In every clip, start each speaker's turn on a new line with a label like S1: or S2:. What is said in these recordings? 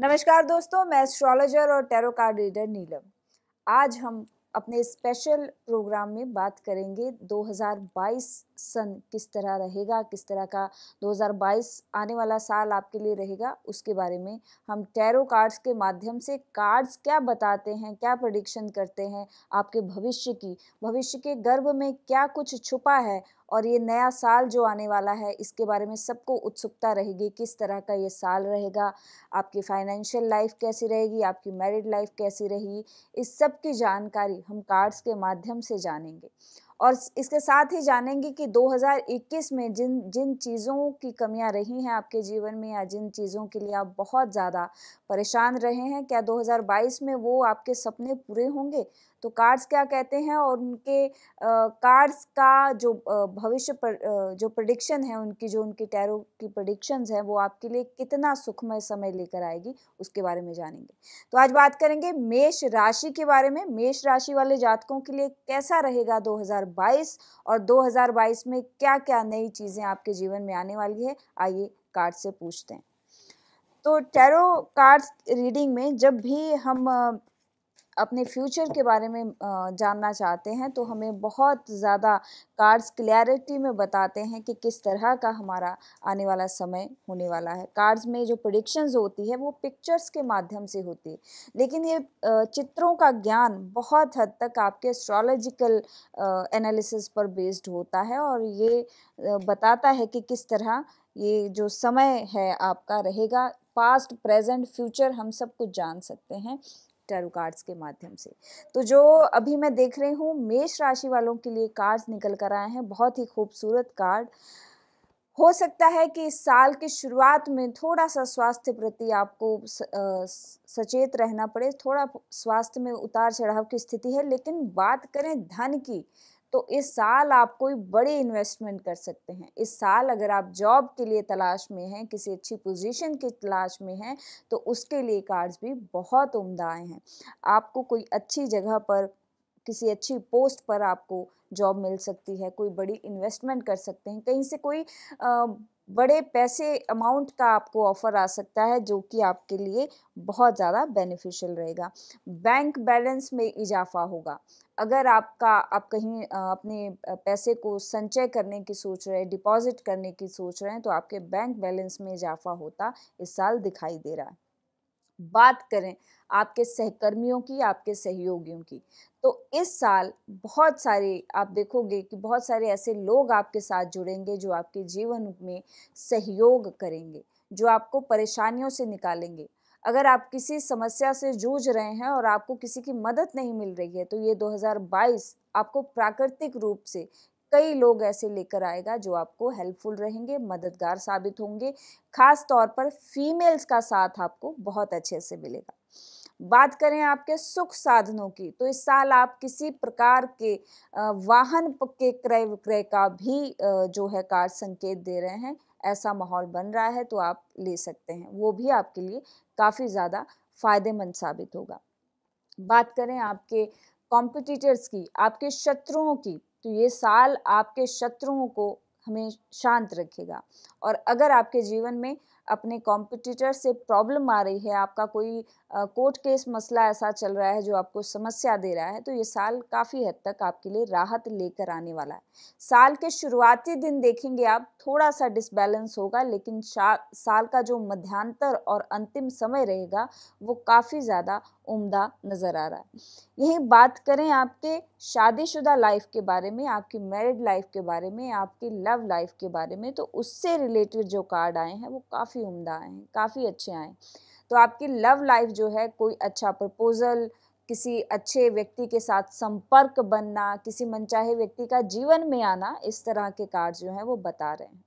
S1: नमस्कार दोस्तों मैं एस्ट्रोलॉजर और टेरो कार्ड रीडर नीलम आज हम अपने स्पेशल प्रोग्राम में बात करेंगे 2022 सन किस तरह रहेगा किस तरह का 2022 आने वाला साल आपके लिए रहेगा उसके बारे में हम टैरो कार्ड्स के माध्यम से कार्ड्स क्या बताते हैं क्या प्रडिक्शन करते हैं आपके भविष्य की भविष्य के गर्भ में क्या कुछ छुपा है और ये नया साल जो आने वाला है इसके बारे में सबको उत्सुकता रहेगी किस तरह का ये साल रहेगा आपकी फाइनेंशियल लाइफ कैसी रहेगी आपकी मैरिड लाइफ कैसी रहेगी इस सब की जानकारी हम कार्ड्स के माध्यम से जानेंगे और इसके साथ ही जानेंगे कि 2021 में जिन जिन चीज़ों की कमियां रही हैं आपके जीवन में या जिन चीज़ों के लिए आप बहुत ज़्यादा परेशान रहे हैं क्या 2022 में वो आपके सपने पूरे होंगे तो कार्ड्स क्या कहते हैं और उनके कार्ड्स का जो भविष्य पर जो प्रडिक्शन है उनकी जो उनकी टैरो की प्रडिक्शंस हैं वो आपके लिए कितना सुखमय समय लेकर आएगी उसके बारे में जानेंगे तो आज बात करेंगे मेष राशि के बारे में मेष राशि वाले जातकों के लिए कैसा रहेगा दो और दो में क्या क्या नई चीज़ें आपके जीवन में आने वाली है आइए कार्ड से पूछते हैं तो टैरो कार्ड्स रीडिंग में जब भी हम अपने फ्यूचर के बारे में जानना चाहते हैं तो हमें बहुत ज़्यादा कार्ड्स क्लैरिटी में बताते हैं कि किस तरह का हमारा आने वाला समय होने वाला है कार्ड्स में जो प्रडिक्शंस होती है वो पिक्चर्स के माध्यम से होती है लेकिन ये चित्रों का ज्ञान बहुत हद तक आपके एस्ट्रोलॉजिकल एनालिसिस पर बेस्ड होता है और ये बताता है कि किस तरह ये जो समय है आपका रहेगा पास्ट प्रेजेंट फ्यूचर हम सब कुछ जान सकते हैं टैरो कार्ड्स के माध्यम से तो जो अभी मैं देख रही हूँ मेष राशि वालों के लिए कार्ड्स निकल कर आए हैं बहुत ही खूबसूरत कार्ड हो सकता है कि इस साल की शुरुआत में थोड़ा सा स्वास्थ्य प्रति आपको सचेत रहना पड़े थोड़ा स्वास्थ्य में उतार चढ़ाव की स्थिति है लेकिन बात करें धन की तो इस साल आप कोई बड़ी इन्वेस्टमेंट कर सकते हैं इस साल अगर आप जॉब के लिए तलाश में हैं किसी अच्छी पोजीशन की तलाश में हैं तो उसके लिए कार्ड्स भी बहुत उम्दा आए हैं आपको कोई अच्छी जगह पर किसी अच्छी पोस्ट पर आपको जॉब मिल सकती है कोई बड़ी इन्वेस्टमेंट कर सकते हैं कहीं से कोई बड़े पैसे अमाउंट का आपको ऑफ़र आ सकता है जो कि आपके लिए बहुत ज़्यादा बेनिफिशियल रहेगा बैंक बैलेंस में इजाफा होगा अगर आपका आप कहीं अपने पैसे को संचय करने की सोच रहे हैं डिपॉजिट करने की सोच रहे हैं तो आपके बैंक बैलेंस में इजाफा होता इस साल दिखाई दे रहा है बात करें आपके सहकर्मियों की आपके सहयोगियों की तो इस साल बहुत सारे आप देखोगे कि बहुत सारे ऐसे लोग आपके साथ जुड़ेंगे जो आपके जीवन में सहयोग करेंगे जो आपको परेशानियों से निकालेंगे अगर आप किसी समस्या से जूझ रहे हैं और आपको किसी की मदद नहीं मिल रही है तो ये 2022 आपको प्राकृतिक रूप से कई लोग ऐसे लेकर आएगा जो आपको हेल्पफुल रहेंगे मददगार साबित होंगे खास तौर पर फीमेल्स का साथ आपको बहुत अच्छे से मिलेगा बात करें आपके सुख साधनों की तो इस साल आप किसी प्रकार के वाहन के क्रय विक्रय का भी जो है कार संकेत दे रहे हैं ऐसा माहौल बन रहा है तो आप ले सकते हैं वो भी आपके लिए काफ़ी ज़्यादा फायदेमंद साबित होगा बात करें आपके कॉम्पिटिटर्स की आपके शत्रुओं की तो ये साल आपके शत्रुओं को हमें शांत रखेगा और अगर आपके जीवन में अपने कॉम्पिटिटर से प्रॉब्लम आ रही है आपका कोई कोर्ट केस मसला ऐसा चल रहा है जो आपको समस्या दे रहा है तो ये साल काफ़ी हद तक आपके लिए राहत लेकर आने वाला है साल के शुरुआती दिन देखेंगे आप थोड़ा सा डिसबैलेंस होगा लेकिन साल का जो मध्यांतर और अंतिम समय रहेगा वो काफ़ी ज़्यादा उम्दा नज़र आ रहा है यही बात करें आपके शादीशुदा लाइफ के बारे में आपकी मैरिड लाइफ के बारे में आपकी लव लाइफ के बारे में तो उससे रिलेटेड जो कार्ड आए हैं वो काफ़ी काफ़ी उम्दा आए हैं काफ़ी अच्छे आए तो आपकी लव लाइफ जो है कोई अच्छा प्रपोज़ल किसी अच्छे व्यक्ति के साथ संपर्क बनना किसी मनचाहे व्यक्ति का जीवन में आना इस तरह के कार्ड जो हैं वो बता रहे हैं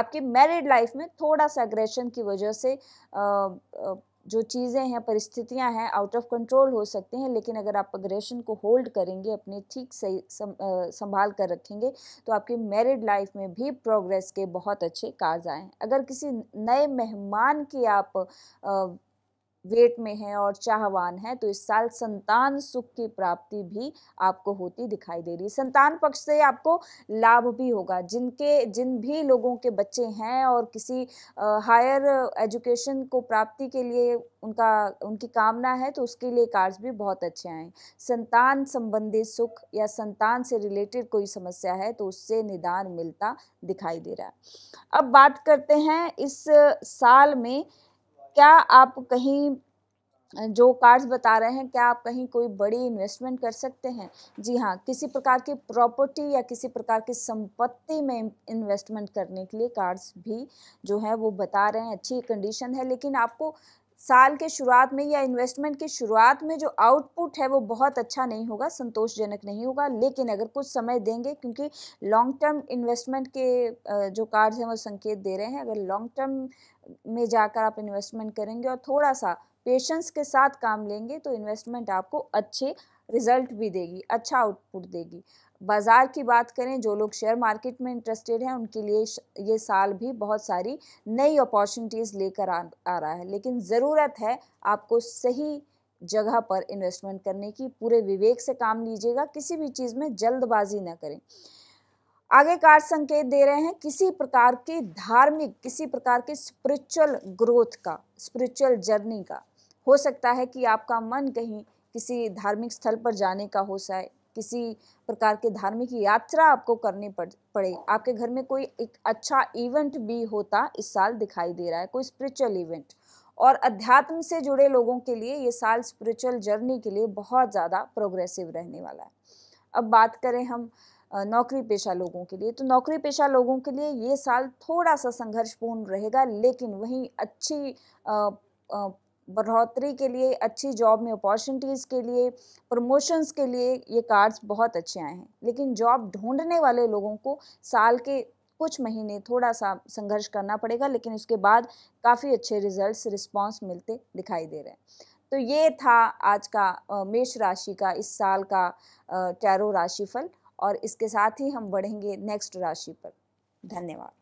S1: आपकी मैरिड लाइफ में थोड़ा सा अग्रेशन की वजह से आ, आ, जो चीज़ें हैं परिस्थितियां हैं आउट ऑफ कंट्रोल हो सकते हैं लेकिन अगर आप अग्रेशन को होल्ड करेंगे अपने ठीक सही संभाल कर रखेंगे तो आपकी मैरिड लाइफ में भी प्रोग्रेस के बहुत अच्छे काज आए अगर किसी नए मेहमान की आप आ, वेट में है और चाहवान है तो इस साल संतान सुख की प्राप्ति भी आपको होती दिखाई दे रही है संतान पक्ष से आपको लाभ भी होगा जिनके जिन भी लोगों के बच्चे हैं और किसी हायर एजुकेशन को प्राप्ति के लिए उनका उनकी कामना है तो उसके लिए कार्य भी बहुत अच्छे आए संतान संबंधी सुख या संतान से रिलेटेड कोई समस्या है तो उससे निदान मिलता दिखाई दे रहा है अब बात करते हैं इस साल में क्या आप कहीं जो कार्ड्स बता रहे हैं क्या आप कहीं कोई बड़ी इन्वेस्टमेंट कर सकते हैं जी हाँ किसी प्रकार की प्रॉपर्टी या किसी प्रकार की संपत्ति में इन्वेस्टमेंट करने के लिए कार्ड्स भी जो है वो बता रहे हैं अच्छी कंडीशन है लेकिन आपको साल के शुरुआत में या इन्वेस्टमेंट की शुरुआत में जो आउटपुट है वो बहुत अच्छा नहीं होगा संतोषजनक नहीं होगा लेकिन अगर कुछ समय देंगे क्योंकि लॉन्ग टर्म इन्वेस्टमेंट के जो कार्ड्स हैं वो संकेत दे रहे हैं अगर लॉन्ग टर्म में जाकर आप इन्वेस्टमेंट करेंगे और थोड़ा सा पेशेंस के साथ काम लेंगे तो इन्वेस्टमेंट आपको अच्छे रिज़ल्ट भी देगी अच्छा आउटपुट देगी बाज़ार की बात करें जो लोग शेयर मार्केट में इंटरेस्टेड हैं उनके लिए ये साल भी बहुत सारी नई अपॉर्चुनिटीज़ लेकर आ, आ रहा है लेकिन ज़रूरत है आपको सही जगह पर इन्वेस्टमेंट करने की पूरे विवेक से काम लीजिएगा किसी भी चीज़ में जल्दबाजी ना करें आगे कार्ड संकेत दे रहे हैं किसी प्रकार के धार्मिक किसी प्रकार के स्पिरिचुअल ग्रोथ का स्पिरिचुअल जर्नी का हो सकता है कि आपका मन कहीं किसी धार्मिक स्थल पर जाने का हो जाए किसी प्रकार के धार्मिक यात्रा आपको करनी पड़े आपके घर में कोई एक अच्छा इवेंट भी होता इस साल दिखाई दे रहा है कोई स्पिरिचुअल इवेंट और अध्यात्म से जुड़े लोगों के लिए ये साल स्पिरिचुअल जर्नी के लिए बहुत ज़्यादा प्रोग्रेसिव रहने वाला है अब बात करें हम नौकरी पेशा लोगों के लिए तो नौकरी पेशा लोगों के लिए ये साल थोड़ा सा संघर्षपूर्ण रहेगा लेकिन वहीं अच्छी आ, आ, बढ़ोतरी के लिए अच्छी जॉब में अपॉर्चुनिटीज़ के लिए प्रमोशंस के लिए ये कार्ड्स बहुत अच्छे आए हैं लेकिन जॉब ढूंढने वाले लोगों को साल के कुछ महीने थोड़ा सा संघर्ष करना पड़ेगा लेकिन उसके बाद काफ़ी अच्छे रिजल्ट्स रिस्पांस मिलते दिखाई दे रहे हैं तो ये था आज का मेष राशि का इस साल का टैरो राशिफल और इसके साथ ही हम बढ़ेंगे नेक्स्ट राशि पर धन्यवाद